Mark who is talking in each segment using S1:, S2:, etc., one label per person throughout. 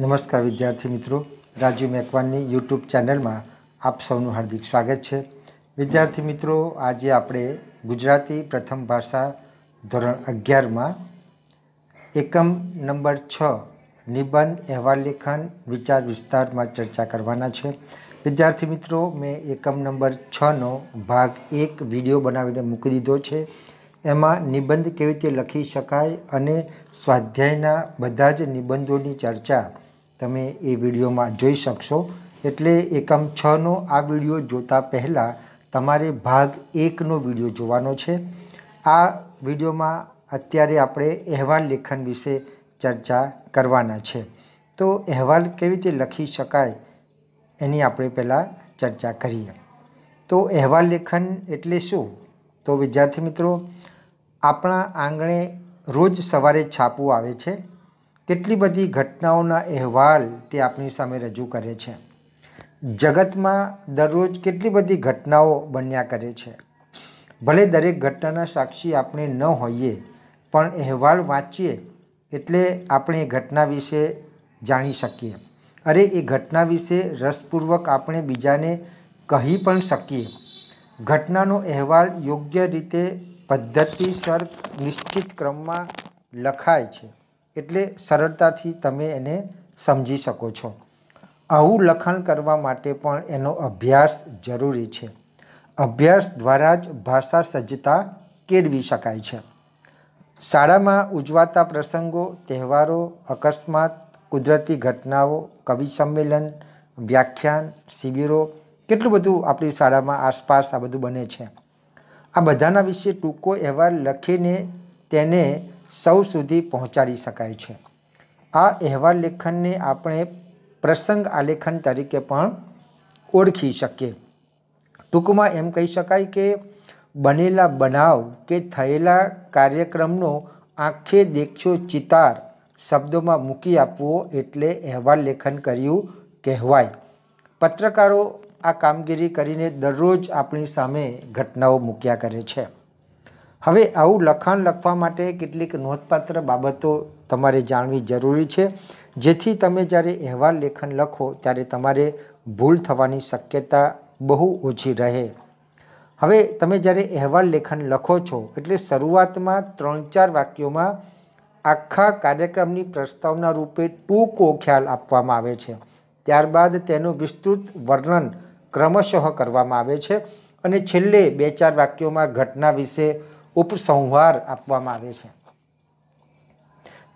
S1: નમસ્કાર વિદ્યાર્થી મિત્રો રાજુ મેકવાનની યુટ્યુબ ચેનલમાં આપ સૌનું હાર્દિક સ્વાગત છે વિદ્યાર્થી મિત્રો આજે આપણે ગુજરાતી પ્રથમ ભાષા ધોરણ અગિયારમાં એકમ નંબર છ નિબંધ અહેવાલ લેખન વિચાર વિસ્તારમાં ચર્ચા કરવાના છે વિદ્યાર્થી મિત્રો મેં એકમ નંબર છનો ભાગ એક વિડીયો બનાવીને મૂકી દીધો છે એમાં નિબંધ કેવી રીતે લખી શકાય અને સ્વાધ્યાયના બધા જ નિબંધોની ચર્ચા તમે એ વિડીયોમાં જોઈ શકશો એટલે એકમ છનો આ વિડીયો જોતા પહેલાં તમારે ભાગ એકનો વિડીયો જોવાનો છે આ વિડીયોમાં અત્યારે આપણે અહેવાલ લેખન વિશે ચર્ચા કરવાના છે તો અહેવાલ કેવી રીતે લખી શકાય એની આપણે પહેલાં ચર્ચા કરીએ તો અહેવાલ લેખન એટલે શું તો વિદ્યાર્થી મિત્રો આપણા આંગણે રોજ સવારે છાપું આવે છે કેટલી બધી ઘટનાઓના અહેવાલ તે આપણી સામે રજૂ કરે છે જગતમાં દરરોજ કેટલી બધી ઘટનાઓ બન્યા કરે છે ભલે દરેક ઘટનાના સાક્ષી આપણે ન હોઈએ પણ અહેવાલ વાંચીએ એટલે આપણે એ ઘટના વિશે જાણી શકીએ અરે એ ઘટના વિશે રસપૂર્વક આપણે બીજાને કહી પણ શકીએ ઘટનાનો અહેવાલ યોગ્ય રીતે પદ્ધતિસર નિશ્ચિત ક્રમમાં લખાય છે એટલે સરળતાથી તમે એને સમજી શકો છો આવું લખાણ કરવા માટે પણ એનો અભ્યાસ જરૂરી છે અભ્યાસ દ્વારા જ ભાષા સજ્જતા કેળવી શકાય છે શાળામાં ઉજવાતા પ્રસંગો તહેવારો અકસ્માત કુદરતી ઘટનાઓ કવિ સંમેલન વ્યાખ્યાન શિબિરો કેટલું બધું આપણી શાળામાં આસપાસ આ બધું બને છે આ બધાના વિશે ટૂંકો અહેવાલ લખીને તેને સૌ સુધી પહોંચાડી શકાય છે આ અહેવાલ લેખનને આપણે પ્રસંગ આલેખન તરીકે પણ ઓળખી શકીએ ટૂંકમાં એમ કહી શકાય કે બનેલા બનાવ કે થયેલા કાર્યક્રમનો આંખે દેખ્યો ચિતાર શબ્દોમાં મૂકી આપવો એટલે અહેવાલ લેખન કર્યું કહેવાય પત્રકારો આ કામગીરી કરીને દરરોજ આપણી સામે ઘટનાઓ મૂક્યા કરે છે હવે આવું લખાણ લખવા માટે કેટલીક નોંધપાત્ર બાબતો તમારે જાણવી જરૂરી છે જેથી તમે જ્યારે અહેવાલ લેખન લખો ત્યારે તમારે ભૂલ થવાની શક્યતા બહુ ઓછી રહે હવે તમે જ્યારે અહેવાલ લેખન લખો છો એટલે શરૂઆતમાં ત્રણ ચાર વાક્યોમાં આખા કાર્યક્રમની પ્રસ્તાવના રૂપે ટૂંકો ખ્યાલ આપવામાં આવે છે ત્યારબાદ તેનું વિસ્તૃત વર્ણન ક્રમશઃ કરવામાં આવે છે અને છેલ્લે બે ચાર વાક્યોમાં ઘટના વિશે ઉપસંહાર આપવામાં આવે છે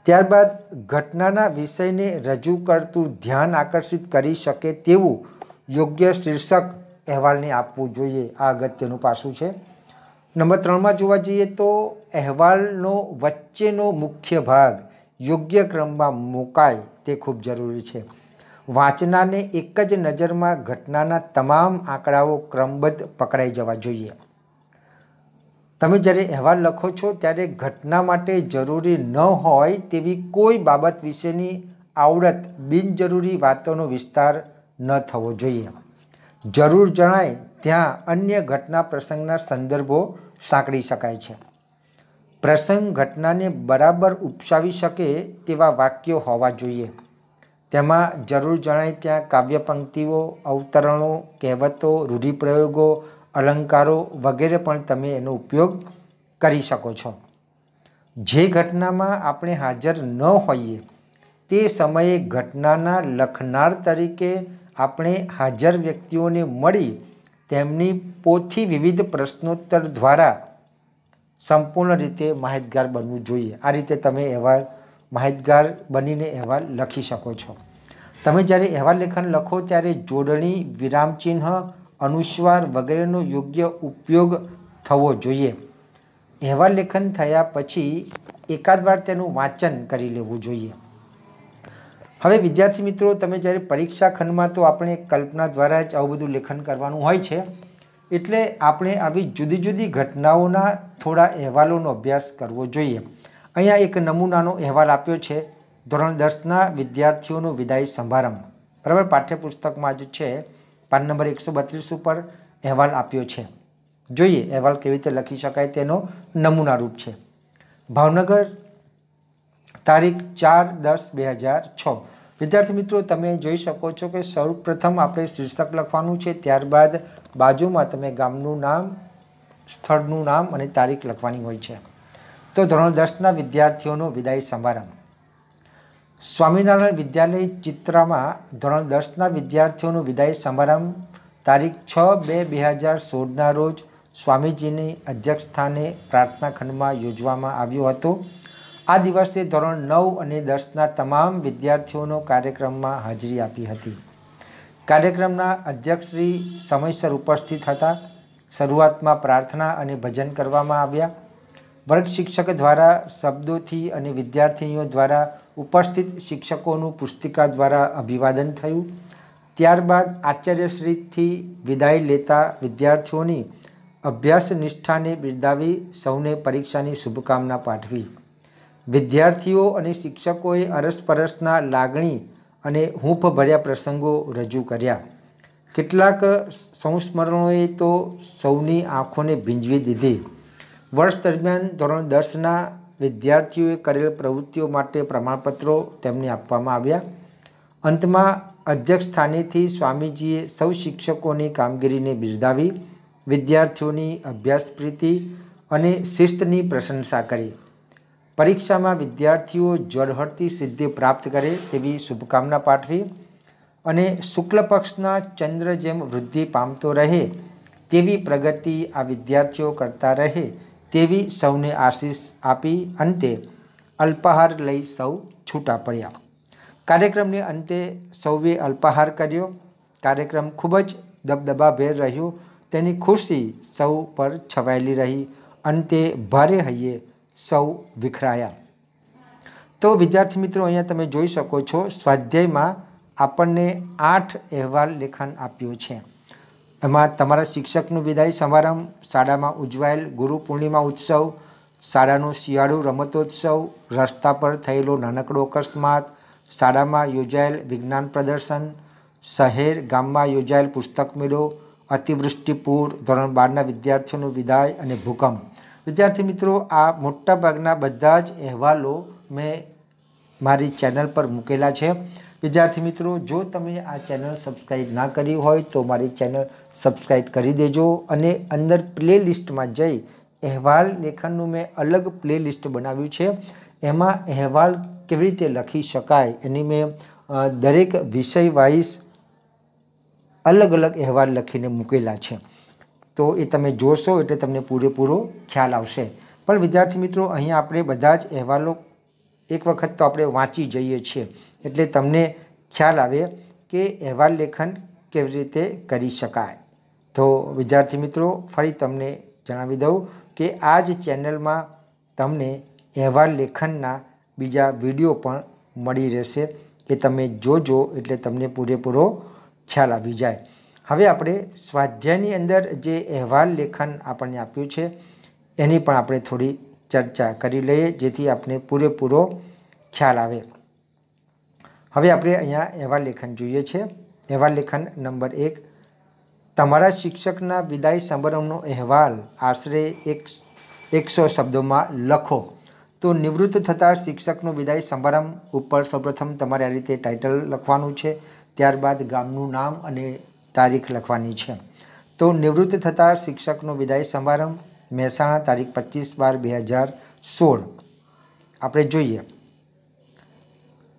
S1: ત્યારબાદ ઘટનાના વિષયને રજૂ કરતું ધ્યાન આકર્ષિત કરી શકે તેવું યોગ્ય શીર્ષક અહેવાલને આપવું જોઈએ આ અગત્યનું પાસું છે નંબર ત્રણમાં જોવા જઈએ તો અહેવાલનો વચ્ચેનો મુખ્ય ભાગ યોગ્ય ક્રમમાં મુકાય તે ખૂબ જરૂરી છે વાંચનારને એક જ નજરમાં ઘટનાના તમામ આંકડાઓ ક્રમબદ્ધ પકડાઈ જવા જોઈએ તમે જ્યારે અહેવાલ લખો છો ત્યારે ઘટના માટે જરૂરી ન હોય તેવી કોઈ બાબત વિશેની આવડત બિનજરૂરી વાતોનો વિસ્તાર ન થવો જોઈએ જરૂર જણાય ત્યાં અન્ય ઘટના પ્રસંગના સંદર્ભો સાંકળી શકાય છે પ્રસંગ ઘટનાને બરાબર ઉપસાવી શકે તેવા વાક્યો હોવા જોઈએ તેમાં જરૂર જણાય ત્યાં કાવ્ય પંક્તિઓ અવતરણો કહેવતો રૂઢિપ્રયોગો અલંકારો વગેરે પણ તમે એનો ઉપયોગ કરી શકો છો જે ઘટનામાં આપણે હાજર ન હોઈએ તે સમયે ઘટનાના લખનાર તરીકે આપણે હાજર વ્યક્તિઓને મળી તેમની પોથી વિવિધ પ્રશ્નોત્તર દ્વારા સંપૂર્ણ રીતે માહિતગાર બનવું જોઈએ આ રીતે તમે અહેવાલ માહિતગાર બનીને અહેવાલ લખી શકો છો તમે જ્યારે અહેવાલ લેખન લખો ત્યારે જોડણી વિરામચિહ્ન અનુસ્વાર વગેરેનો યોગ્ય ઉપયોગ થવો જોઈએ અહેવાલ લેખન થયા પછી એકાદ વાર તેનું વાંચન કરી લેવું જોઈએ હવે વિદ્યાર્થી મિત્રો તમે જ્યારે પરીક્ષા ખંડમાં તો આપણે કલ્પના દ્વારા જ આવું બધું લેખન કરવાનું હોય છે એટલે આપણે આવી જુદી જુદી ઘટનાઓના થોડા અહેવાલોનો અભ્યાસ કરવો જોઈએ અહીંયા એક નમૂનાનો અહેવાલ આપ્યો છે ધોરણ દસના વિદ્યાર્થીઓનો વિદાય સમારંભ બરાબર પાઠ્યપુસ્તકમાં જ છે પાન નંબર એકસો બત્રીસ ઉપર અહેવાલ આપ્યો છે જોઈએ અહેવાલ કેવી રીતે લખી શકાય તેનો નમૂનારૂપ છે ભાવનગર તારીખ ચાર દસ બે હજાર છ વિદ્યાર્થી મિત્રો તમે જોઈ શકો છો કે સૌપ્રથમ આપણે શીર્ષક લખવાનું છે ત્યારબાદ બાજુમાં તમે ગામનું નામ સ્થળનું નામ અને તારીખ લખવાની હોય છે તો ધોરણ દસના વિદ્યાર્થીઓનો વિદાય સમારંભ સ્વામિનારાયણ વિદ્યાલય ચિત્રામાં ધોરણ દસના વિદ્યાર્થીઓનું વિદાય સમારંભ તારીખ છ બે બે હજાર સોળના રોજ સ્વામીજીની અધ્યક્ષસ્થાને પ્રાર્થના ખંડમાં યોજવામાં આવ્યો હતો આ દિવસે ધોરણ નવ અને દસના તમામ વિદ્યાર્થીઓનો કાર્યક્રમમાં હાજરી આપી હતી કાર્યક્રમના અધ્યક્ષશ્રી સમયસર ઉપસ્થિત હતા શરૂઆતમાં પ્રાર્થના અને ભજન કરવામાં આવ્યા વર્ગ શિક્ષક દ્વારા શબ્દોથી અને વિદ્યાર્થીઓ દ્વારા ઉપસ્થિત શિક્ષકોનું પુસ્તિકા દ્વારા અભિવાદન થયું ત્યારબાદ આચાર્યશ્રીથી વિદાય લેતા વિદ્યાર્થીઓની અભ્યાસ નિષ્ઠાને બિરદાવી સૌને પરીક્ષાની શુભકામના પાઠવી વિદ્યાર્થીઓ અને શિક્ષકોએ અરસપરસના લાગણી અને હૂંફભર્યા પ્રસંગો રજૂ કર્યા કેટલાક સંસ્મરણોએ તો સૌની આંખોને ભીંજવી દીધી વર્ષ દરમિયાન ધોરણ દસના વિદ્યાર્થીઓએ કરેલ પ્રવૃત્તિઓ માટે પ્રમાણપત્રો તેમને આપવામાં આવ્યા અંતમાં અધ્યક્ષ સ્થાનેથી સ્વામીજીએ સૌ શિક્ષકોની કામગીરીને બિરદાવી વિદ્યાર્થીઓની અભ્યાસ પ્રીતિ અને શિસ્તની પ્રશંસા કરી પરીક્ષામાં વિદ્યાર્થીઓ જળહળતી સિદ્ધિ પ્રાપ્ત કરે તેવી શુભકામના પાઠવી અને શુક્લ પક્ષના ચંદ્ર જેમ વૃદ્ધિ પામતો રહે તેવી પ્રગતિ આ વિદ્યાર્થીઓ કરતા રહે તેવી સૌને આશીષ આપી અંતે અલ્પાહાર લઈ સૌ છૂટા પડ્યા કાર્યક્રમને અંતે સૌએ અલ્પાહાર કર્યો કાર્યક્રમ ખૂબ જ દબદબાભેર રહ્યો તેની ખુશી સૌ પર છવાયેલી રહી અંતે ભારે હૈયે સૌ વિખરાયા તો વિદ્યાર્થી મિત્રો અહીંયા તમે જોઈ શકો છો સ્વાધ્યાયમાં આપણને આઠ અહેવાલ લેખન આપ્યું છે એમાં તમારા શિક્ષકનું વિદાય સમારંભ શાળામાં ઉજવાયેલ ગુરુ પૂર્ણિમા ઉત્સવ શાળાનું શિયાળુ રમતોત્સવ રસ્તા પર થયેલો નાનકડો અકસ્માત શાળામાં યોજાયેલ વિજ્ઞાન પ્રદર્શન શહેર ગામમાં યોજાયેલ પુસ્તક મેળો અતિવૃષ્ટિ પૂર ધોરણ બારના વિદ્યાર્થીઓનું વિદાય અને ભૂકંપ વિદ્યાર્થી મિત્રો આ મોટાભાગના બધા જ અહેવાલો મેં મારી ચેનલ પર મૂકેલા છે વિદ્યાર્થી મિત્રો જો તમે આ ચેનલ સબસ્ક્રાઈબ ના કરી હોય તો મારી ચેનલ સબસ્ક્રાઈબ કરી દેજો અને અંદર પ્લેલિસ્ટમાં જઈ અહેવાલ લેખનનું મેં અલગ પ્લેલિસ્ટ બનાવ્યું છે એમાં અહેવાલ કેવી રીતે લખી શકાય એની મેં દરેક વિષય વાઇઝ અલગ અલગ અહેવાલ લખીને મૂકેલા છે તો એ તમે જોશો એટલે તમને પૂરેપૂરો ખ્યાલ આવશે પણ વિદ્યાર્થી મિત્રો અહીંયા આપણે બધા જ અહેવાલો એક વખત તો આપણે વાંચી જઈએ છીએ એટલે તમને ખ્યાલ આવે કે અહેવાલ લેખન કેવી રીતે કરી શકાય તો વિદ્યાર્થી મિત્રો ફરી તમને જણાવી દઉં કે આ જ ચેનલમાં તમને અહેવાલ લેખનના બીજા વિડીયો પણ મળી રહેશે એ તમે જોજો એટલે તમને પૂરેપૂરો ખ્યાલ આવી જાય હવે આપણે સ્વાધ્યાયની અંદર જે અહેવાલ લેખન આપણને આપ્યું છે એની પણ આપણે થોડી ચર્ચા કરી લઈએ જેથી આપણે પૂરેપૂરો ખ્યાલ આવે હવે આપણે અહીંયા એવા લેખન જોઈએ છે એવા લેખન નંબર એક તમારા શિક્ષકના વિદાય સમારંભનો અહેવાલ આશરે એક એકસો શબ્દોમાં લખો તો નિવૃત્ત થતા શિક્ષકનો વિદાય સમારંભ ઉપર સૌપ્રથમ તમારે આ રીતે ટાઇટલ લખવાનું છે ત્યારબાદ ગામનું નામ અને તારીખ લખવાની છે તો નિવૃત્ત થતાં શિક્ષકનો વિદાય સમારંભ મહેસાણા તારીખ પચીસ બાર બે હજાર સોળ આપણે જોઈએ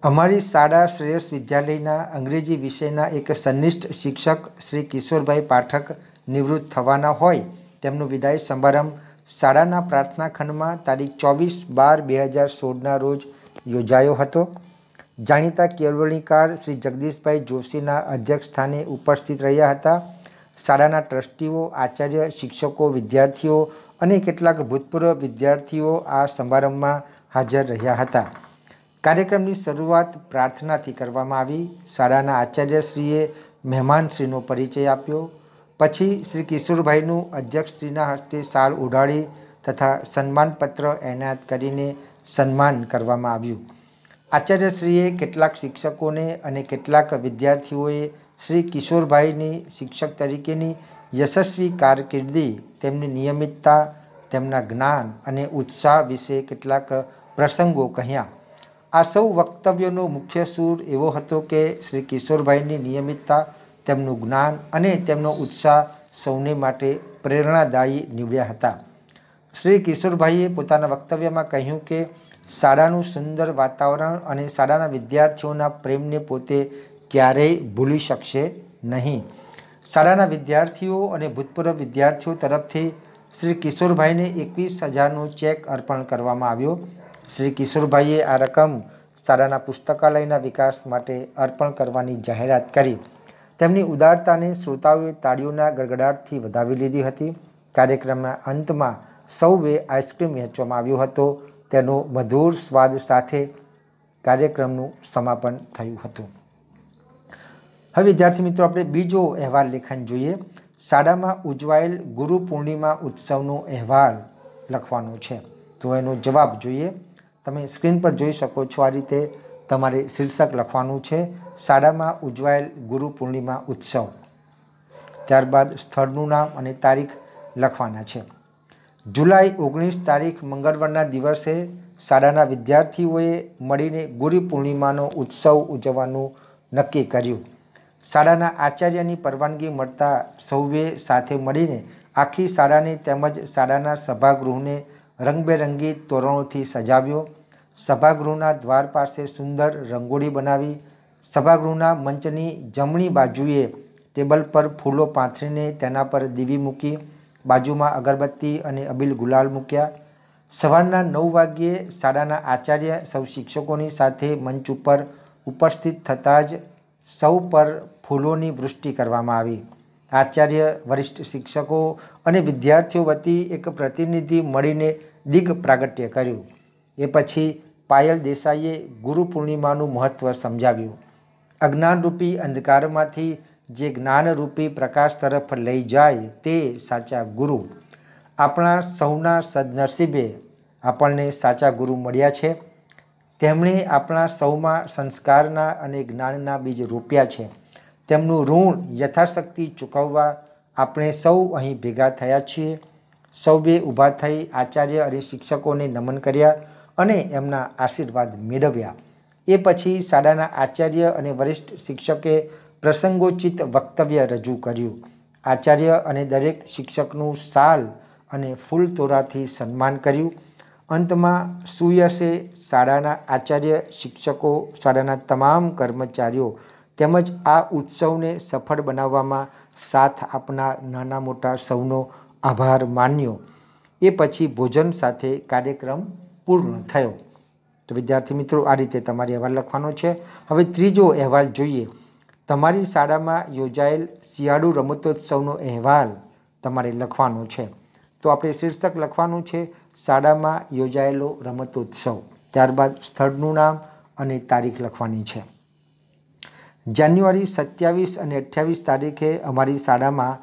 S1: અમારી શાળા શ્રેયસ વિદ્યાલયના અંગ્રેજી વિષયના એક સંનિષ્ઠ શિક્ષક શ્રી કિશોરભાઈ પાઠક નિવૃત્ત થવાના હોય તેમનો વિદાય સમારંભ શાળાના પ્રાર્થના ખંડમાં તારીખ ચોવીસ બાર બે હજાર સોળના રોજ યોજાયો હતો જાણીતા કેળવણીકાર શ્રી જગદીશભાઈ જોશીના અધ્યક્ષસ્થાને ઉપસ્થિત રહ્યા હતા શાળાના ટ્રસ્ટીઓ આચાર્ય શિક્ષકો વિદ્યાર્થીઓ અને કેટલાક ભૂતપૂર્વ વિદ્યાર્થીઓ આ સમારંભમાં હાજર રહ્યા હતા કાર્યક્રમની શરૂઆત પ્રાર્થનાથી કરવામાં આવી શાળાના આચાર્યશ્રીએ મહેમાનશ્રીનો પરિચય આપ્યો પછી શ્રી કિશોરભાઈનું અધ્યક્ષશ્રીના હસ્તે સાલ ઉઢાડી તથા સન્માનપત્ર એનાયત કરીને સન્માન કરવામાં આવ્યું આચાર્યશ્રીએ કેટલાક શિક્ષકોને અને કેટલાક વિદ્યાર્થીઓએ શ્રી કિશોરભાઈની શિક્ષક તરીકેની યશસ્વી કારકિર્દી તેમની નિયમિતતા તેમના જ્ઞાન અને ઉત્સાહ વિશે કેટલાક પ્રસંગો કહ્યા આ સૌ વક્તવ્યનો મુખ્ય સૂર એવો હતો કે શ્રી કિશોરભાઈની નિયમિતતા તેમનું જ્ઞાન અને તેમનો ઉત્સાહ સૌને માટે પ્રેરણાદાયી નીવડ્યા હતા શ્રી કિશોરભાઈએ પોતાના વક્તવ્યમાં કહ્યું કે શાળાનું સુંદર વાતાવરણ અને શાળાના વિદ્યાર્થીઓના પ્રેમને પોતે ક્યારેય ભૂલી શકશે નહીં શાળાના વિદ્યાર્થીઓ અને ભૂતપૂર્વ વિદ્યાર્થીઓ તરફથી શ્રી કિશોરભાઈને એકવીસ હજારનો ચેક અર્પણ કરવામાં આવ્યો શ્રી કિશોરભાઈએ આ રકમ શાળાના પુસ્તકાલયના વિકાસ માટે અર્પણ કરવાની જાહેરાત કરી તેમની ઉદારતાને શ્રોતાઓએ તાળીઓના ગડગડાટથી વધાવી લીધી હતી કાર્યક્રમના અંતમાં સૌએ આઈસ્ક્રીમ વહેંચવામાં આવ્યો હતો તેનો મધુર સ્વાદ સાથે કાર્યક્રમનું સમાપન થયું હતું હવે વિદ્યાર્થી મિત્રો આપણે બીજો અહેવાલ લેખન જોઈએ શાળામાં ઉજવાયેલ ગુરુ પૂર્ણિમા ઉત્સવનો અહેવાલ લખવાનો છે તો એનો જવાબ જોઈએ તમે સ્ક્રીન પર જોઈ શકો છો આ રીતે તમારે શીર્ષક લખવાનું છે શાળામાં ઉજવાયેલ ગુરુ પૂર્ણિમા ઉત્સવ ત્યારબાદ સ્થળનું નામ અને તારીખ લખવાના છે જુલાઈ ઓગણીસ તારીખ મંગળવારના દિવસે શાળાના વિદ્યાર્થીઓએ મળીને ગુરુ પૂર્ણિમાનો ઉત્સવ ઉજવવાનું નક્કી કર્યું શાળાના આચાર્યની પરવાનગી મળતા સૌએ સાથે મળીને આખી શાળાને તેમજ શાળાના સભાગૃહને રંગબેરંગી તોરણોથી સજાવ્યો સભાગૃહના દ્વાર પાસે સુંદર રંગોળી બનાવી સભાગૃહના મંચની જમણી બાજુએ ટેબલ પર ફૂલો પાથરીને તેના પર દીવી મૂકી બાજુમાં અગરબત્તી અને અબીલ ગુલાલ મૂક્યા સવારના નવ વાગ્યે શાળાના આચાર્ય સૌ શિક્ષકોની સાથે મંચ ઉપર ઉપસ્થિત થતાં જ સૌ પર ફૂલોની વૃષ્ટિ કરવામાં આવી આચાર્ય વરિષ્ઠ શિક્ષકો અને વિદ્યાર્થીઓ વતી એક પ્રતિનિધિ મળીને દિગ પ્રાગટ્ય કર્યું એ પછી પાયલ દેસાઈએ ગુરુ પૂર્ણિમાનું મહત્ત્વ સમજાવ્યું અજ્ઞાનરૂપી અંધકારમાંથી જે જ્ઞાનરૂપી પ્રકાશ તરફ લઈ જાય તે સાચા ગુરુ આપણા સૌના સદનસીબે આપણને સાચા ગુરુ મળ્યા છે તેમણે આપણા સૌમાં સંસ્કારના અને જ્ઞાનના બીજ રોપ્યા છે તેમનું ઋણ યથાશક્તિ ચૂકવવા આપણે સૌ અહીં ભેગા થયા છીએ સૌ બે ઊભા થઈ આચાર્ય અને શિક્ષકોને નમન કર્યા અને એમના આશીર્વાદ મેળવ્યા એ પછી શાળાના આચાર્ય અને વરિષ્ઠ શિક્ષકે પ્રસંગોચિત વક્તવ્ય રજૂ કર્યું આચાર્ય અને દરેક શિક્ષકનું સાલ અને ફૂલ તોરાથી સન્માન કર્યું અંતમાં સુયશે શાળાના આચાર્ય શિક્ષકો શાળાના તમામ કર્મચારીઓ તેમજ આ ઉત્સવને સફળ બનાવવામાં સાથ આપનાર નાના મોટા સૌનો આભાર માન્યો એ પછી ભોજન સાથે કાર્યક્રમ પૂર્ણ થયો તો વિદ્યાર્થી મિત્રો આ રીતે તમારી અહેવાલ લખવાનો છે હવે ત્રીજો અહેવાલ જોઈએ તમારી શાળામાં યોજાયેલ શિયાળુ રમતોત્સવનો અહેવાલ તમારે લખવાનો છે તો આપણે શીર્ષક લખવાનું છે શાળામાં યોજાયેલો રમતોત્સવ ત્યારબાદ સ્થળનું નામ અને તારીખ લખવાની છે જાન્યુઆરી સત્યાવીસ અને અઠ્યાવીસ તારીખે અમારી શાળામાં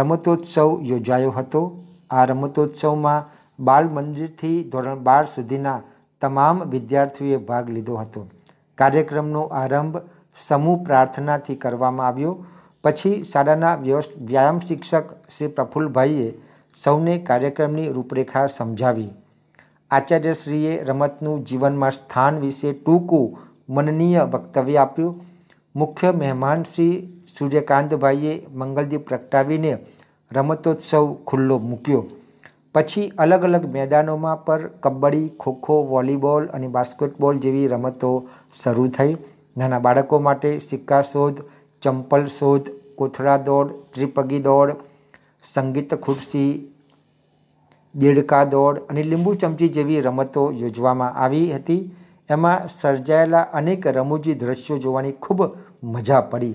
S1: રમતોત્સવ યોજાયો હતો આ રમતોત્સવમાં બાલ મંદિરથી ધોરણ બાર સુધીના તમામ વિદ્યાર્થીઓએ ભાગ લીધો હતો કાર્યક્રમનો આરંભ સમૂહ પ્રાર્થનાથી કરવામાં આવ્યો પછી શાળાના વ્યાયામ શિક્ષક શ્રી પ્રફુલભાઈએ સૌને કાર્યક્રમની રૂપરેખા સમજાવી આચાર્યશ્રીએ રમતનું જીવનમાં સ્થાન વિશે ટૂંકું મનનીય વક્તવ્ય આપ્યું મુખ્ય મહેમાન શ્રી સૂર્યકાંતભાઈએ મંગલદીપ પ્રગટાવીને રમતોત્સવ ખુલ્લો મૂક્યો પછી અલગ અલગ મેદાનોમાં પર કબડ્ડી ખોખો વોલીબોલ અને બાસ્કેટબોલ જેવી રમતો શરૂ થઈ નાના બાળકો માટે સિક્કા શોધ ચંપલ શોધ કોથળા દોડ ત્રિપગી દોડ સંગીત ખુરશી દેડકા દોડ અને લીંબુ ચમચી જેવી રમતો યોજવામાં આવી હતી એમાં સર્જાયેલા અનેક રમૂજી દ્રશ્યો જોવાની ખૂબ મજા પડી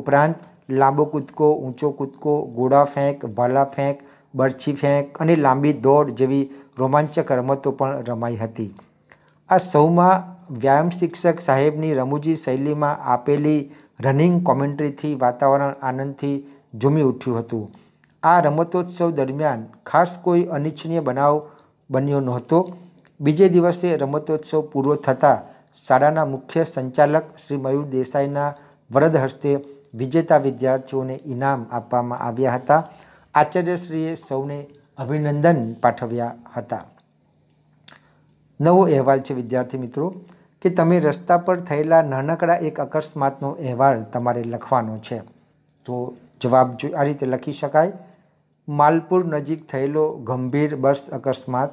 S1: ઉપરાંત લાંબો કૂદકો ઊંચો કૂદકો ગોળા ફેંક ભાલા ફેંક બરછી ફેંક અને લાંબી દોડ જેવી રોમાંચક રમતો પણ રમાઈ હતી આ સૌમાં વ્યાયામ શિક્ષક સાહેબની રમૂજી શૈલીમાં આપેલી રનિંગ કોમેન્ટ્રીથી વાતાવરણ આનંદથી ઝૂમી ઉઠ્યું હતું આ રમતોત્સવ દરમિયાન ખાસ કોઈ અનિચ્છનીય બનાવ બન્યો નહોતો બીજે દિવસે રમતોત્સવ પૂરો થતાં શાળાના મુખ્ય સંચાલક શ્રી મયુર દેસાઈના વરદ હસ્તે વિજેતા વિદ્યાર્થીઓને ઇનામ આપવામાં આવ્યા હતા આચાર્યશ્રીએ સૌને અભિનંદન પાઠવ્યા હતા નવો અહેવાલ છે વિદ્યાર્થી મિત્રો કે તમે રસ્તા પર થયેલા નાનકડા એક અકસ્માતનો અહેવાલ તમારે લખવાનો છે તો જવાબ જો આ રીતે લખી શકાય માલપુર નજીક થયેલો ગંભીર બસ અકસ્માત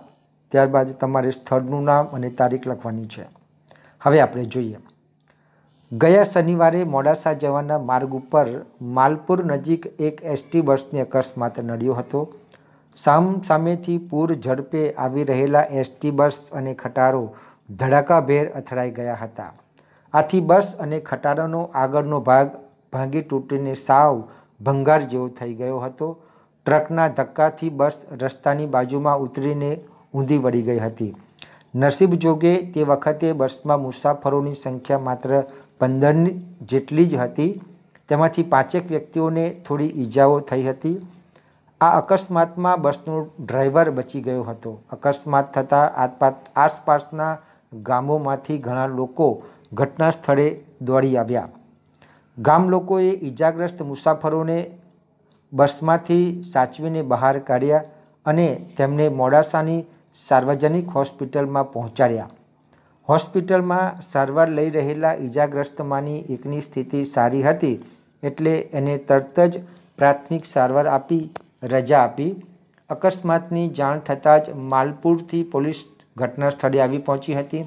S1: ત્યારબાદ તમારે સ્થળનું નામ અને તારીખ લખવાની છે હવે આપણે જોઈએ ગયા શનિવારે મોડાસા જવાના માર્ગ ઉપર માલપુર નજીક એક એસટી બસને અકસ્માત નડ્યો હતો સામ સામેથી પૂર ઝડપે આવી રહેલા એસટી બસ અને ખટારો ધડાકાભેર અથડાઈ ગયા હતા આથી બસ અને ખટારાનો આગળનો ભાગ ભાંગી તૂટીને સાવ ભંગાર જેવો થઈ ગયો હતો ટ્રકના ધક્કાથી બસ રસ્તાની બાજુમાં ઉતરીને ઊંધી વળી ગઈ હતી નસીબ જોગે તે વખતે બસમાં મુસાફરોની સંખ્યા માત્ર પંદરની જેટલી જ હતી તેમાંથી પાંચેક વ્યક્તિઓને થોડી ઈજાઓ થઈ હતી આ અકસ્માતમાં બસનો ડ્રાઈવર બચી ગયો હતો અકસ્માત થતાં આસપાસના ગામોમાંથી ઘણા લોકો ઘટના સ્થળે દોડી આવ્યા ગામ લોકોએ ઈજાગ્રસ્ત મુસાફરોને બસમાંથી સાચવીને બહાર કાઢ્યા અને તેમને મોડાસાની સાર્વજનિક હોસ્પિટલમાં પહોંચાડ્યા હોસ્પિટલમાં સારવાર લઈ રહેલા ઈજાગ્રસ્તમાંની એકની સ્થિતિ સારી હતી એટલે એને તરત જ પ્રાથમિક સારવાર આપી રજા આપી અકસ્માતની જાણ થતાં જ માલપુરથી પોલીસ ઘટના સ્થળે આવી પહોંચી હતી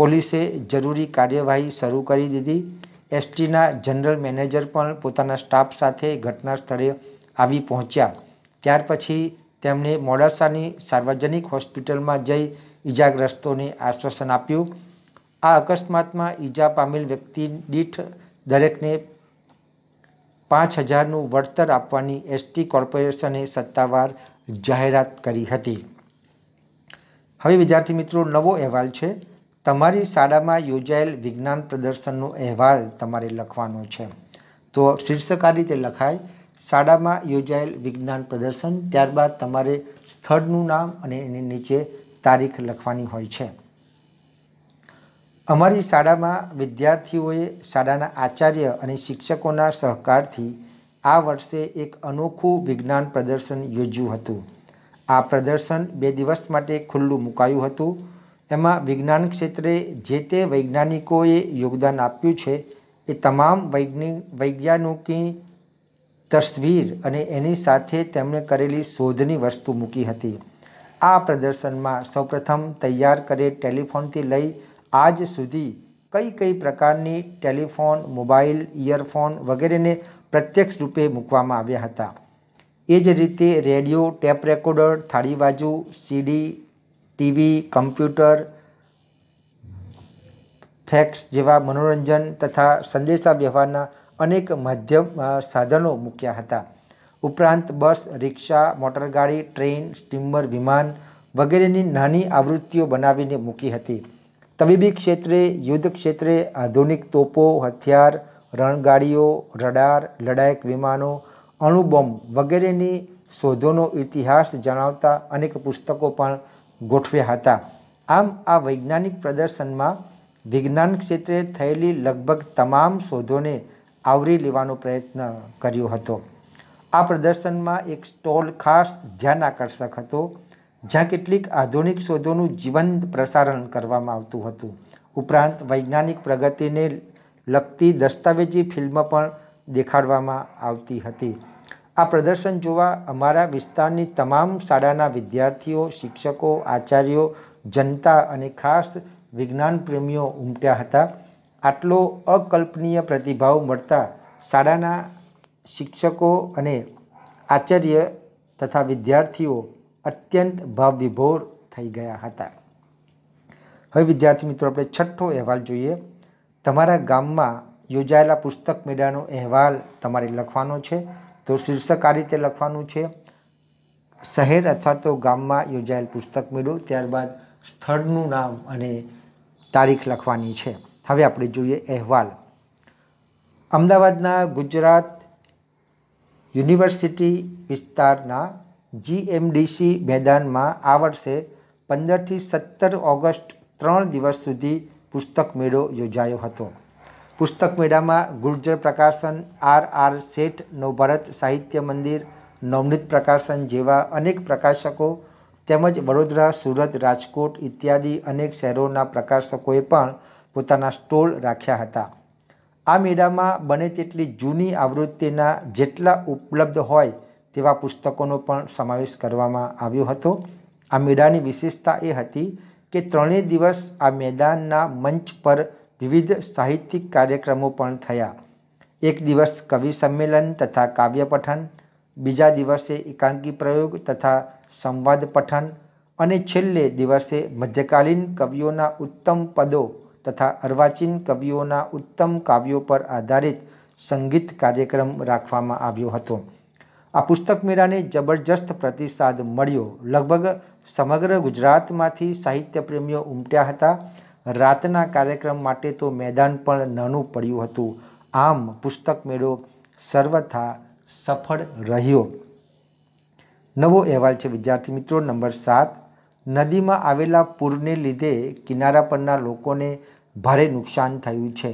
S1: પોલીસે જરૂરી કાર્યવાહી શરૂ કરી દીધી એસટીના જનરલ મેનેજર પણ પોતાના સ્ટાફ સાથે ઘટના સ્થળે આવી પહોંચ્યા ત્યાર પછી તેમણે મોડાસાની સાર્વજનિક હોસ્પિટલમાં જઈ ઇજાગ્રસ્તોને આશ્વાસન આપ્યું આ અકસ્માતમાં ઈજા પામેલ વ્યક્તિ દીઠ દરેકને પાંચ હજારનું વળતર આપવાની એસટી કોર્પોરેશને સત્તાવાર જાહેરાત કરી હતી હવે વિદ્યાર્થી મિત્રો નવો અહેવાલ છે તમારી શાળામાં યોજાયેલ વિજ્ઞાન પ્રદર્શનનો અહેવાલ તમારે લખવાનો છે તો શીર્ષક આ રીતે લખાય શાળામાં યોજાયેલ વિજ્ઞાન પ્રદર્શન ત્યારબાદ તમારે સ્થળનું નામ અને એની નીચે તારીખ લખવાની હોય છે અમારી શાળામાં વિદ્યાર્થીઓએ શાળાના આચાર્ય અને શિક્ષકોના સહકારથી આ વર્ષે એક અનોખું વિજ્ઞાન પ્રદર્શન યોજ્યું હતું આ પ્રદર્શન બે દિવસ માટે ખુલ્લું મુકાયું હતું એમાં વિજ્ઞાન ક્ષેત્રે જે તે વૈજ્ઞાનિકોએ યોગદાન આપ્યું છે એ તમામ વૈજ્ઞાનિક વૈજ્ઞાનિકની તસવીર અને એની સાથે તેમણે કરેલી શોધની વસ્તુ મૂકી હતી આ પ્રદર્શનમાં સૌપ્રથમ તૈયાર કરે ટેલિફોનથી લઈ આજ સુધી કઈ કઈ પ્રકારની ટેલિફોન મોબાઈલ ઇયરફોન વગેરેને પ્રત્યક્ષ રૂપે મૂકવામાં આવ્યા હતા એ જ રીતે રેડિયો ટેપ રેકોર્ડર થાળીબાજુ સીડી ટીવી કમ્પ્યુટર ફેક્સ જેવા મનોરંજન તથા સંદેશા વ્યવહારના અનેક માધ્યમ સાધનો મૂક્યા હતા ઉપરાંત બસ રિક્ષા મોટરગાડી ટ્રેન સ્ટીમર વિમાન વગેરેની નાની આવૃત્તિઓ બનાવીને મૂકી હતી તબીબી ક્ષેત્રે યુદ્ધ ક્ષેત્રે આધુનિક તોપો હથિયાર રણગાડીઓ રડાર લડાયક વિમાનો અણુબોમ્બ વગેરેની શોધોનો ઇતિહાસ જણાવતા અનેક પુસ્તકો પણ ગોઠવ્યા હતા આમ આ વૈજ્ઞાનિક પ્રદર્શનમાં વિજ્ઞાન ક્ષેત્રે થયેલી લગભગ તમામ શોધોને આવરી લેવાનો પ્રયત્ન કર્યો હતો આ પ્રદર્શનમાં એક સ્ટોલ ખાસ ધ્યાન આકર્ષક હતો જ્યાં કેટલીક આધુનિક શોધોનું જીવંત પ્રસારણ કરવામાં આવતું હતું ઉપરાંત વૈજ્ઞાનિક પ્રગતિને લગતી દસ્તાવેજી ફિલ્મ પણ દેખાડવામાં આવતી હતી આ પ્રદર્શન જોવા અમારા વિસ્તારની તમામ શાળાના વિદ્યાર્થીઓ શિક્ષકો આચાર્યો જનતા અને ખાસ વિજ્ઞાન પ્રેમીઓ ઉમટ્યા હતા આટલો અકલ્પનીય પ્રતિભાવ મળતા શાળાના શિક્ષકો અને આચાર્ય તથા વિદ્યાર્થીઓ અત્યંત ભાવવિભોર થઈ ગયા હતા હવે વિદ્યાર્થી મિત્રો આપણે છઠ્ઠો અહેવાલ જોઈએ તમારા ગામમાં યોજાયેલા પુસ્તક મેળાનો અહેવાલ તમારે લખવાનો છે તો શીર્ષક આ રીતે લખવાનું છે શહેર અથવા તો ગામમાં યોજાયેલ પુસ્તક મેળો ત્યારબાદ સ્થળનું નામ અને તારીખ લખવાની છે હવે આપણે જોઈએ અહેવાલ અમદાવાદના ગુજરાત યુનિવર્સિટી વિસ્તારના જીએમડીસી મેદાનમાં આ વર્ષે પંદરથી સત્તર ઓગસ્ટ ત્રણ દિવસ સુધી પુસ્તક મેળો યોજાયો હતો પુસ્તક મેળામાં ગુર્જર પ્રકાશન આર આર શેઠ નવભારત સાહિત્ય મંદિર નવનીત પ્રકાશન જેવા અનેક પ્રકાશકો તેમજ વડોદરા સુરત રાજકોટ ઇત્યાદિ અનેક શહેરોના પ્રકાશકોએ પણ પોતાના સ્ટોલ રાખ્યા હતા આ મેળામાં બને તેટલી જૂની આવૃત્તિના જેટલા ઉપલબ્ધ હોય તેવા પુસ્તકોનો પણ સમાવેશ કરવામાં આવ્યો હતો આ મેળાની વિશેષતા એ હતી કે ત્રણેય દિવસ આ મેદાનના મંચ પર વિવિધ સાહિત્યિક કાર્યક્રમો પણ થયા એક દિવસ કવિ સંમેલન તથા કાવ્ય પઠન બીજા દિવસે એકાંકી પ્રયોગ તથા સંવાદ પઠન અને છેલ્લે દિવસે મધ્યકાલીન કવિઓના ઉત્તમ પદો તથા અર્વાચીન કવિઓના ઉત્તમ કાવ્યો પર આધારિત સંગીત કાર્યક્રમ રાખવામાં આવ્યો હતો આ પુસ્તક મેળાને જબરજસ્ત પ્રતિસાદ મળ્યો લગભગ સમગ્ર ગુજરાતમાંથી સાહિત્યપ્રેમીઓ ઉમટ્યા હતા રાતના કાર્યક્રમ માટે તો મેદાન પણ નાનું પડ્યું હતું આમ પુસ્તક મેળો સર્વથા સફળ રહ્યો નવો અહેવાલ છે વિદ્યાર્થી મિત્રો નંબર સાત નદીમાં આવેલા પૂરને લીધે કિનારા પરના લોકોને ભારે નુકસાન થયું છે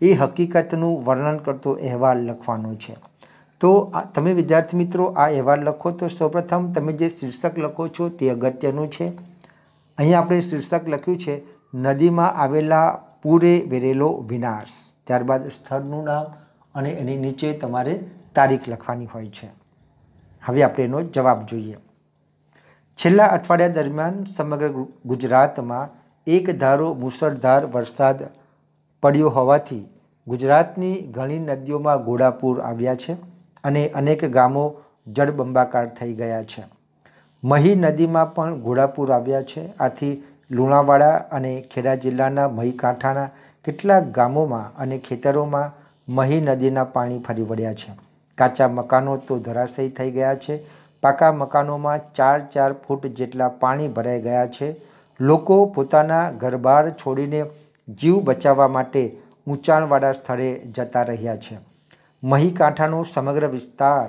S1: એ હકીકતનું વર્ણન કરતો અહેવાલ લખવાનો છે તો તમે વિદ્યાર્થી મિત્રો આ અહેવાલ લખો તો સૌપ્રથમ તમે જે શીર્ષક લખો છો તે અગત્યનું છે અહીં આપણે શીર્ષક લખ્યું છે નદીમાં આવેલા પૂરે વેરેલો વિનાશ ત્યારબાદ સ્થળનું નામ અને એની નીચે તમારે તારીખ લખવાની હોય છે હવે આપણે એનો જવાબ જોઈએ છેલ્લા અઠવાડિયા દરમિયાન સમગ્ર ગુજરાતમાં એક ધારો મુસળધાર વરસાદ પડ્યો હોવાથી ગુજરાતની ઘણી નદીઓમાં ઘોડાપૂર આવ્યા છે અને અનેક ગામો જળબંબાકાર થઈ ગયા છે મહી નદીમાં પણ ઘોડાપૂર આવ્યા છે આથી લુણાવાડા અને ખેડા જિલ્લાના મહી કાંઠાના કેટલાક ગામોમાં અને ખેતરોમાં મહી નદીના પાણી ફરી વળ્યા છે કાચા મકાનો તો ધરાશયી થઈ ગયા છે પાકા મકાનોમાં ચાર ચાર ફૂટ જેટલા પાણી ભરાઈ ગયા છે લોકો પોતાના ઘરબાર છોડીને જીવ બચાવવા માટે ઊંચાણવાળા સ્થળે જતા રહ્યા છે મહીકાંઠાનો સમગ્ર વિસ્તાર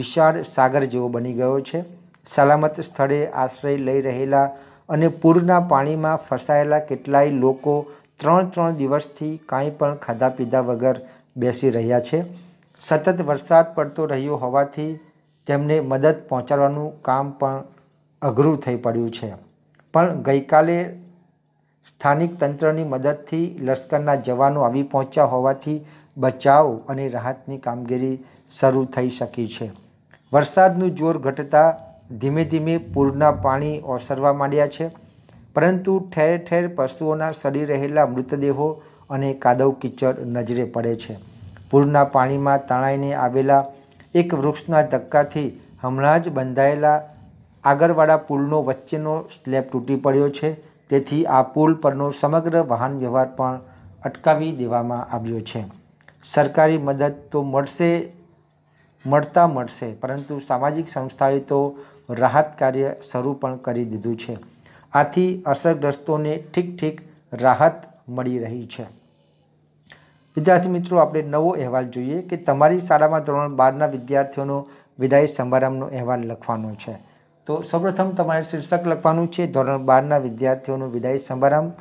S1: વિશાળ સાગર જેવો બની ગયો છે સલામત સ્થળે આશ્રય લઈ રહેલા અને પૂરના પાણીમાં ફસાયેલા કેટલાય લોકો ત્રણ ત્રણ દિવસથી કાંઈ પણ ખાધા પીધા વગર બેસી રહ્યા છે સતત વરસાદ પડતો રહ્યો હોવાથી તેમને મદદ પહોંચાડવાનું કામ પણ અઘરું થઈ પડ્યું છે પણ ગઈકાલે સ્થાનિક તંત્રની મદદથી લશ્કરના જવાનો આવી પહોંચ્યા હોવાથી બચાવ અને રાહતની કામગીરી શરૂ થઈ શકી છે વરસાદનું જોર ઘટતા ધીમે ધીમે પૂરના પાણી ઓસરવા માંડ્યા છે પરંતુ ઠેર ઠેર પશુઓના સડી રહેલા મૃતદેહો અને કાદવ કિચડ નજરે પડે છે પૂરના પાણીમાં તણાઈને આવેલા એક વૃક્ષના ધક્કાથી હમણાં જ બંધાયેલા આગળવાળા પુલનો વચ્ચેનો સ્લેબ તૂટી પડ્યો છે તેથી આ પુલ પરનો સમગ્ર વાહન વ્યવહાર પણ અટકાવી દેવામાં આવ્યો છે સરકારી મદદ તો મળશે મળતા મળશે પરંતુ સામાજિક સંસ્થાએ તો રાહત કાર્ય શરૂ પણ કરી દીધું છે આથી અસરગ્રસ્તોને ઠીક ઠીક રાહત મળી રહી છે વિદ્યાર્થી મિત્રો આપણે નવો અહેવાલ જોઈએ કે તમારી શાળામાં ધોરણ બારના વિદ્યાર્થીઓનો વિદાય સમારંભનો અહેવાલ લખવાનો છે તો સૌપ્રથમ તમારે શીર્ષક લખવાનું છે ધોરણ બારના વિદ્યાર્થીઓનો વિદાય સમારંભ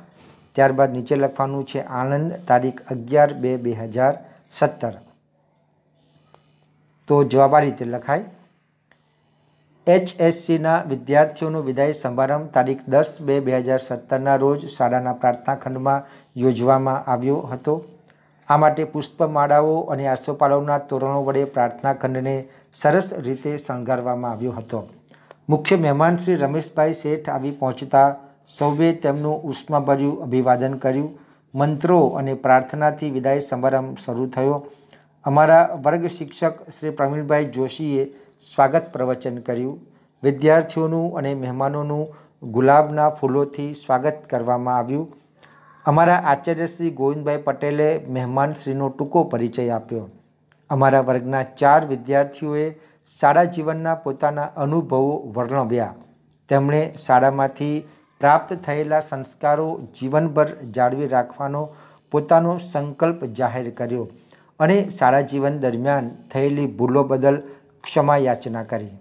S1: ત્યારબાદ નીચે લખવાનું છે આણંદ તારીખ અગિયાર બે બે હજાર સત્તર તો જવાબ આ રીતે લખાય એચએસસીના વિદ્યાર્થીઓનો વિદાય સમારંભ તારીખ દસ બે બે હજાર સત્તરના રોજ શાળાના પ્રાર્થના ખંડમાં યોજવામાં આવ્યો હતો આ માટે પુષ્પમાળાઓ અને આસોપાલવના તોરણો વડે પ્રાર્થના ખંડને સરસ રીતે શણગારવામાં આવ્યો હતો મુખ્ય મહેમાન શ્રી રમેશભાઈ શેઠ આવી પહોંચતા સૌએ તેમનું ઉષ્માભર્યું અભિવાદન કર્યું મંત્રો અને પ્રાર્થનાથી વિદાય સમારંભ શરૂ થયો અમારા વર્ગ શિક્ષક શ્રી પ્રવીણભાઈ જોશીએ સ્વાગત પ્રવચન કર્યું વિદ્યાર્થીઓનું અને મહેમાનોનું ગુલાબના ફૂલોથી સ્વાગત કરવામાં આવ્યું અમારા આચાર્ય શ્રી ગોવિંદભાઈ પટેલે મહેમાનશ્રીનો ટૂંકો પરિચય આપ્યો અમારા વર્ગના ચાર વિદ્યાર્થીઓએ શાળા જીવનના પોતાના અનુભવો વર્ણવ્યા તેમણે શાળામાંથી પ્રાપ્ત થયેલા સંસ્કારો જીવનભર જાળવી રાખવાનો પોતાનો સંકલ્પ જાહેર કર્યો અને શાળા જીવન દરમિયાન થયેલી ભૂલો બદલ ક્ષમા યાચના કરી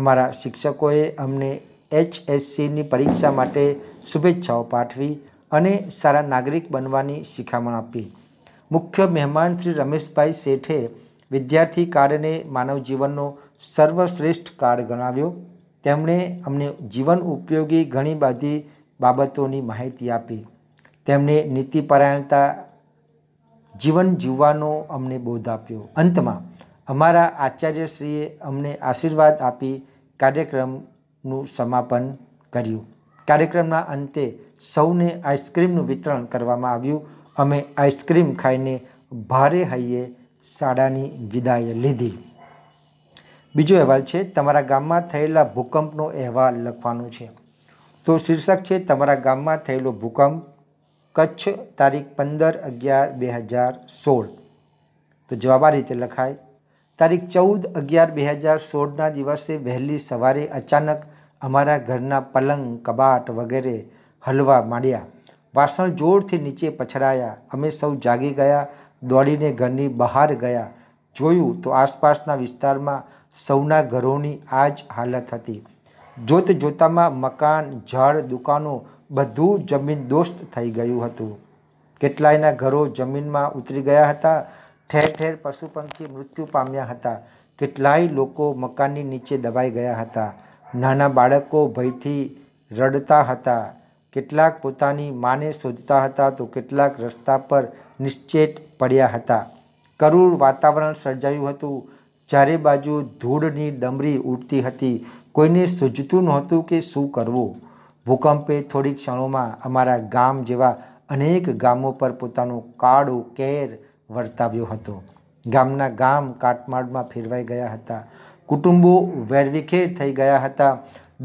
S1: અમારા શિક્ષકોએ અમને એચએસસીની પરીક્ષા માટે શુભેચ્છાઓ પાઠવી અને સારા નાગરિક બનવાની શિખામણ આપી મુખ્ય મહેમાન શ્રી રમેશભાઈ શેઠે વિદ્યાર્થી કાર્ડને માનવ જીવનનો સર્વશ્રેષ્ઠ કાર્ડ ગણાવ્યો તેમણે અમને જીવન ઉપયોગી ઘણી બધી બાબતોની માહિતી આપી તેમણે નીતિપરાયણતા જીવન જીવવાનો અમને બોધ આપ્યો અંતમાં અમારા આચાર્યશ્રીએ અમને આશીર્વાદ આપી કાર્યક્રમનું સમાપન કર્યું કાર્યક્રમના અંતે સૌને આઈસ્ક્રીમનું વિતરણ કરવામાં આવ્યું અમે આઈસ્ક્રીમ ખાઈને ભારે હૈયે શાળાની વિદાય લીધી બીજો અહેવાલ છે તમારા ગામમાં થયેલા ભૂકંપનો અહેવાલ લખવાનો છે તો શીર્ષક છે તમારા ગામમાં થયેલો ભૂકંપ કચ્છ તારીખ પંદર અગિયાર બે હજાર સોળ તો જવાબ આ રીતે લખાય તારીખ ચૌદ અગિયાર બે હજાર સોળના દિવસે વહેલી સવારે અચાનક અમારા ઘરના પલંગ કબાટ વગેરે હલવા માંડ્યા વાસણ જોરથી નીચે પછડાયા અમે સૌ જાગી ગયા દોડીને ઘરની બહાર ગયા જોયું તો આસપાસના વિસ્તારમાં સૌના ઘરોની આ જ હાલત હતી જોત જોતામાં મકાન ઝાડ દુકાનો બધું જમીન દોસ્ત થઈ ગયું હતું કેટલાયના ઘરો જમીનમાં ઉતરી ગયા હતા ઠેર ઠેર પશુ પંખી મૃત્યુ પામ્યા હતા કેટલાય લોકો મકાનની નીચે દબાઈ ગયા હતા નાના બાળકો ભયથી રડતા હતા કેટલાક પોતાની માને શોધતા હતા તો કેટલાક રસ્તા પર નિશ્ચેત પડ્યા હતા કરૂળ વાતાવરણ સર્જાયું હતું ચારે બાજુ ધૂળની ડમરી ઉડતી હતી કોઈને સૂઝતું નહોતું કે શું કરવું ભૂકંપે થોડી ક્ષણોમાં અમારા ગામ જેવા અનેક ગામો પર પોતાનો કાળો કેર વર્તાવ્યો હતો ગામના ગામ કાટમાળમાં ફેરવાઈ ગયા હતા કુટુંબો વેરવિખેર થઈ ગયા હતા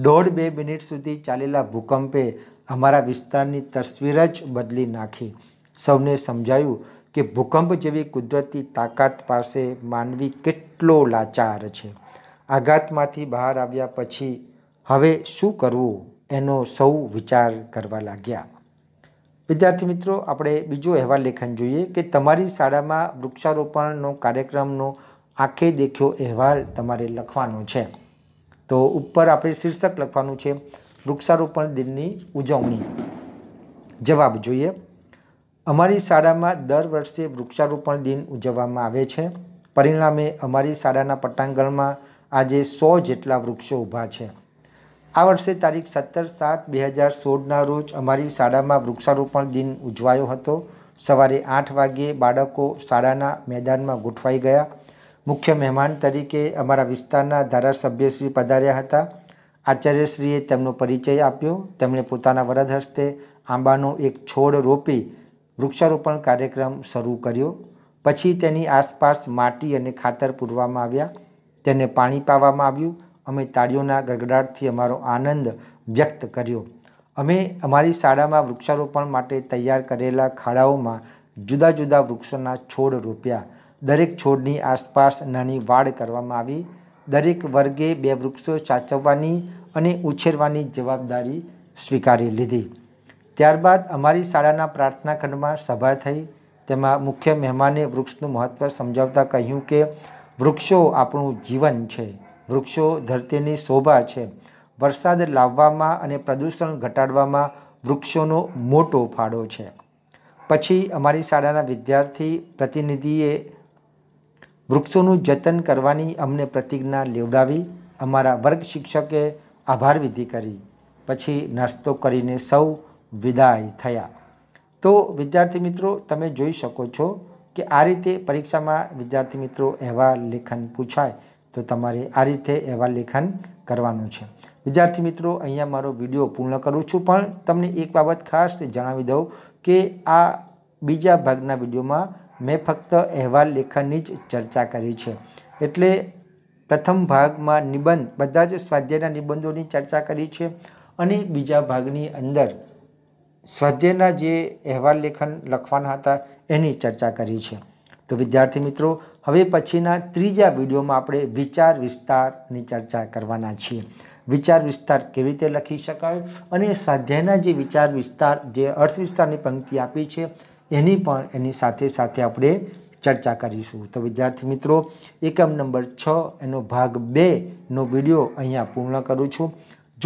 S1: દોઢ બે મિનિટ સુધી ચાલેલા ભૂકંપે અમારા વિસ્તારની તસવીર જ બદલી નાખી સૌને સમજાયું કે ભૂકંપ જેવી કુદરતી તાકાત પાસે માનવી કેટલો લાચાર છે આઘાતમાંથી બહાર આવ્યા પછી હવે શું કરવું એનો સૌ વિચાર કરવા લાગ્યા વિદ્યાર્થી મિત્રો આપણે બીજો અહેવાલ લેખન જોઈએ કે તમારી શાળામાં વૃક્ષારોપણનો કાર્યક્રમનો આંખે દેખ્યો અહેવાલ તમારે લખવાનો છે તો ઉપર આપણે શીર્ષક લખવાનું છે વૃક્ષારોપણ દિનની ઉજવણી જવાબ જોઈએ અમારી શાળામાં દર વર્ષે વૃક્ષારોપણ દિન ઉજવવામાં આવે છે પરિણામે અમારી શાળાના પટ્ટાંગણમાં આજે સો જેટલા વૃક્ષો ઊભા છે આ વર્ષે તારીખ સત્તર સાત બે હજાર સોળના રોજ અમારી શાળામાં વૃક્ષારોપણ દિન ઉજવાયો હતો સવારે આઠ વાગ્યે બાળકો શાળાના મેદાનમાં ગોઠવાઈ ગયા મુખ્ય મહેમાન તરીકે અમારા વિસ્તારના ધારાસભ્યશ્રી પધાર્યા હતા આચાર્યશ્રીએ તેમનો પરિચય આપ્યો તેમણે પોતાના વરદ હસ્તે આંબાનો એક છોડ રોપી વૃક્ષારોપણ કાર્યક્રમ શરૂ કર્યો પછી તેની આસપાસ માટી અને ખાતર પૂરવામાં આવ્યા તેને પાણી પાવામાં આવ્યું અમે તાળીઓના ગરગડાટથી અમારો આનંદ વ્યક્ત કર્યો અમે અમારી શાળામાં વૃક્ષારોપણ માટે તૈયાર કરેલા ખાડાઓમાં જુદા જુદા વૃક્ષોના છોડ રોપ્યા દરેક છોડની આસપાસ નાની વાડ કરવામાં આવી દરેક વર્ગે બે વૃક્ષો સાચવવાની અને ઉછેરવાની જવાબદારી સ્વીકારી લીધી ત્યારબાદ અમારી શાળાના પ્રાર્થના ખંડમાં સભા થઈ તેમાં મુખ્ય મહેમાને વૃક્ષનું મહત્ત્વ સમજાવતા કહ્યું કે વૃક્ષો આપણું જીવન છે વૃક્ષો ધરતીની શોભા છે વરસાદ લાવવામાં અને પ્રદૂષણ ઘટાડવામાં વૃક્ષોનો મોટો ફાળો છે પછી અમારી શાળાના વિદ્યાર્થી પ્રતિનિધિએ વૃક્ષોનું જતન કરવાની અમને પ્રતિજ્ઞા લેવડાવી અમારા વર્ગ શિક્ષકે આભાર વિધિ કરી પછી નાસ્તો કરીને સૌ વિદાય થયા તો વિદ્યાર્થી મિત્રો તમે જોઈ શકો છો કે આ રીતે પરીક્ષામાં વિદ્યાર્થી મિત્રો અહેવાલ લેખન પૂછાય તો તમારે આ રીતે અહેવાલ લેખન કરવાનું છે વિદ્યાર્થી મિત્રો અહીંયા મારો વિડીયો પૂર્ણ કરું છું પણ તમને એક બાબત ખાસ જણાવી દઉં કે આ બીજા ભાગના વિડીયોમાં મેં ફક્ત અહેવાલ લેખનની જ ચર્ચા કરી છે એટલે પ્રથમ ભાગમાં નિબંધ બધા જ સ્વાધ્યાયના નિબંધોની ચર્ચા કરી છે અને બીજા ભાગની અંદર સ્વાધ્યાયના જે અહેવાલ લેખન લખવાના હતા એની ચર્ચા કરી છે તો વિદ્યાર્થી મિત્રો હવે પછીના ત્રીજા વિડીયોમાં આપણે વિચાર વિસ્તારની ચર્ચા કરવાના છીએ વિચાર વિસ્તાર કેવી રીતે લખી શકાય અને સ્વાધ્યાયના જે વિચાર વિસ્તાર જે અર્થ વિસ્તારની પંક્તિ આપી છે એની પણ એની સાથે સાથે આપણે ચર્ચા કરીશું તો વિદ્યાર્થી મિત્રો એકમ નંબર છ એનો ભાગ બેનો વિડીયો અહીંયા પૂર્ણ કરું છું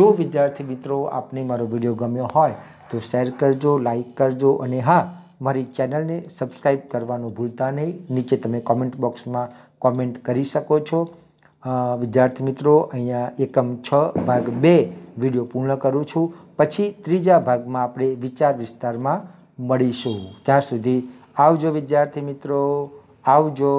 S1: જો વિદ્યાર્થી મિત્રો આપને મારો વિડીયો ગમ્યો હોય તો શેર કરજો લાઇક કરજો અને હા મારી ચેનલને સબસ્ક્રાઈબ કરવાનું ભૂલતા નહીં નીચે તમે કોમેન્ટ બોક્સમાં કોમેન્ટ કરી શકો છો વિદ્યાર્થી મિત્રો અહીંયા એકમ છ ભાગ બે વિડીયો પૂર્ણ કરું છું પછી ત્રીજા ભાગમાં આપણે વિચાર વિસ્તારમાં મળીશું ત્યાં સુધી આવજો વિદ્યાર્થી મિત્રો આવજો